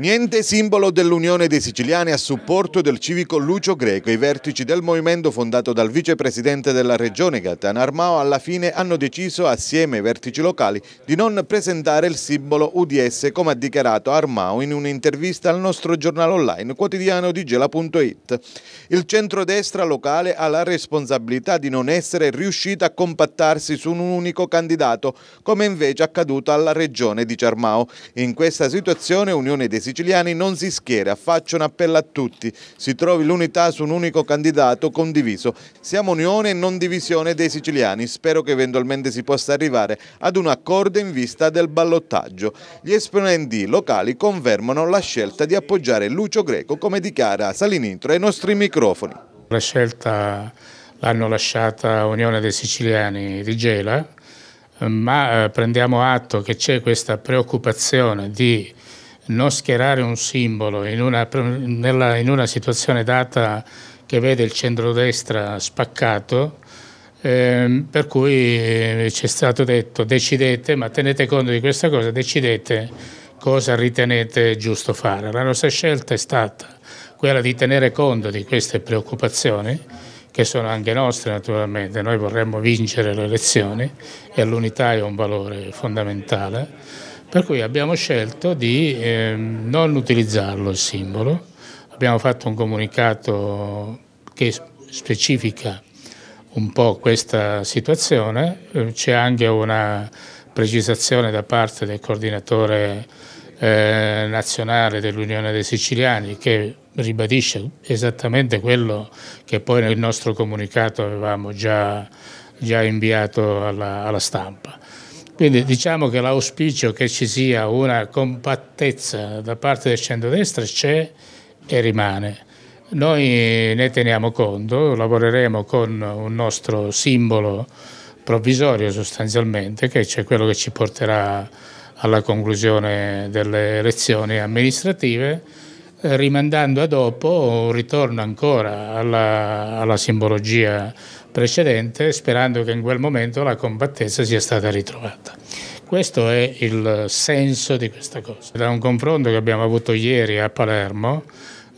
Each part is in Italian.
Niente simbolo dell'Unione dei Siciliani a supporto del civico Lucio Greco. I vertici del movimento fondato dal vicepresidente della regione Gaetano Armao alla fine hanno deciso assieme ai vertici locali di non presentare il simbolo UDS come ha dichiarato Armao in un'intervista al nostro giornale online quotidiano di Gela.it. Il centrodestra locale ha la responsabilità di non essere riuscita a compattarsi su un unico candidato come invece accaduto alla regione di Armao. In questa situazione Unione dei Siciliani siciliani non si schiera, faccio un appello a tutti, si trovi l'unità su un unico candidato condiviso. Siamo unione e non divisione dei siciliani, spero che eventualmente si possa arrivare ad un accordo in vista del ballottaggio. Gli esponenti locali confermano la scelta di appoggiare Lucio Greco come dichiara Salinitro ai nostri microfoni. La scelta l'hanno lasciata Unione dei Siciliani di Gela, ma eh, prendiamo atto che c'è questa preoccupazione di non schierare un simbolo in una, nella, in una situazione data che vede il centrodestra spaccato, eh, per cui eh, ci è stato detto decidete, ma tenete conto di questa cosa, decidete cosa ritenete giusto fare. La nostra scelta è stata quella di tenere conto di queste preoccupazioni, che sono anche nostre naturalmente, noi vorremmo vincere le elezioni e l'unità è un valore fondamentale per cui abbiamo scelto di eh, non utilizzarlo il simbolo, abbiamo fatto un comunicato che specifica un po' questa situazione, eh, c'è anche una precisazione da parte del coordinatore eh, nazionale dell'Unione dei Siciliani che ribadisce esattamente quello che poi nel nostro comunicato avevamo già, già inviato alla, alla stampa. Quindi diciamo che l'auspicio che ci sia una compattezza da parte del centrodestra c'è e rimane. Noi ne teniamo conto, lavoreremo con un nostro simbolo provvisorio sostanzialmente, che è quello che ci porterà alla conclusione delle elezioni amministrative eh, rimandando a dopo un ritorno ancora alla, alla simbologia precedente, sperando che in quel momento la compattezza sia stata ritrovata. Questo è il senso di questa cosa. Da un confronto che abbiamo avuto ieri a Palermo,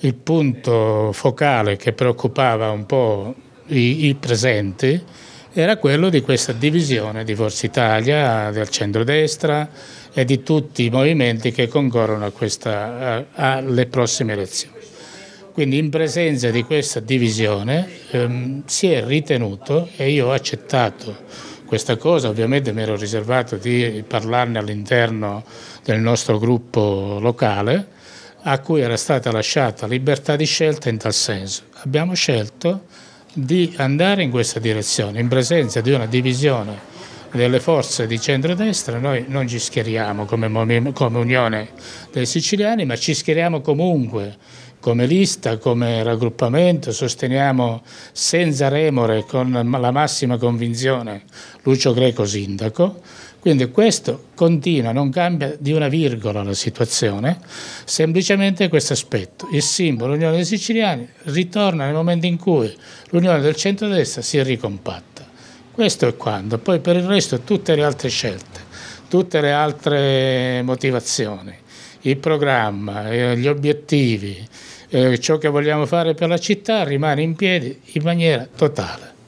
il punto focale che preoccupava un po' i, i presenti era quello di questa divisione di Forza Italia, del centrodestra e di tutti i movimenti che concorrono questa, alle prossime elezioni. Quindi in presenza di questa divisione ehm, si è ritenuto, e io ho accettato questa cosa, ovviamente mi ero riservato di parlarne all'interno del nostro gruppo locale, a cui era stata lasciata libertà di scelta in tal senso. Abbiamo scelto di andare in questa direzione. In presenza di una divisione delle forze di centrodestra noi non ci schieriamo come, come Unione dei Siciliani, ma ci schieriamo comunque come lista, come raggruppamento, sosteniamo senza remore, con la massima convinzione, Lucio Greco sindaco. Quindi questo continua, non cambia di una virgola la situazione, semplicemente questo aspetto. Il simbolo Unione dei Siciliani ritorna nel momento in cui l'Unione del centrodestra si ricompatta. Questo è quando, poi per il resto tutte le altre scelte, tutte le altre motivazioni il programma, eh, gli obiettivi, eh, ciò che vogliamo fare per la città rimane in piedi in maniera totale.